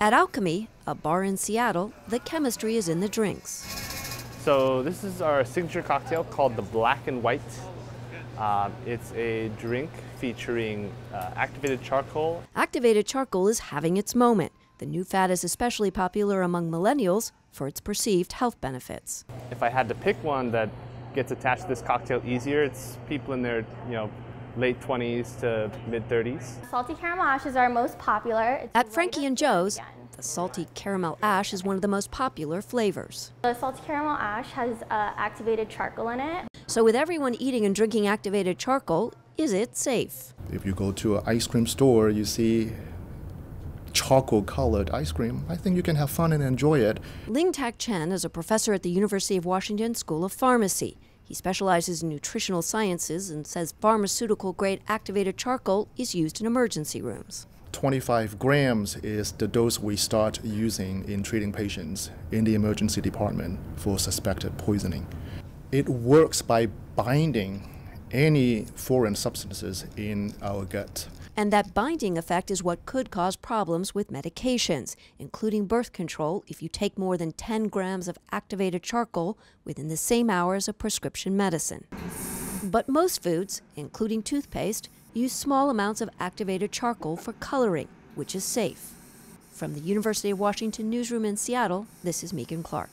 At Alchemy, a bar in Seattle, the chemistry is in the drinks. So this is our signature cocktail called the Black and White. Uh, it's a drink featuring uh, activated charcoal. Activated charcoal is having its moment. The new fad is especially popular among millennials for its perceived health benefits. If I had to pick one that gets attached to this cocktail easier, it's people in their, you know, late 20s to mid 30s. Salty caramel ash is our most popular. It's At Frankie and Joe's, the salty caramel ash is one of the most popular flavors. The salty caramel ash has uh, activated charcoal in it. So with everyone eating and drinking activated charcoal, is it safe? If you go to an ice cream store, you see charcoal colored ice cream, I think you can have fun and enjoy it. Ling Tak Chen is a professor at the University of Washington School of Pharmacy. He specializes in nutritional sciences and says pharmaceutical grade activated charcoal is used in emergency rooms. 25 grams is the dose we start using in treating patients in the emergency department for suspected poisoning. It works by binding any foreign substances in our gut and that binding effect is what could cause problems with medications, including birth control if you take more than 10 grams of activated charcoal within the same hour as a prescription medicine. But most foods, including toothpaste, use small amounts of activated charcoal for coloring, which is safe. From the University of Washington newsroom in Seattle, this is Megan Clark.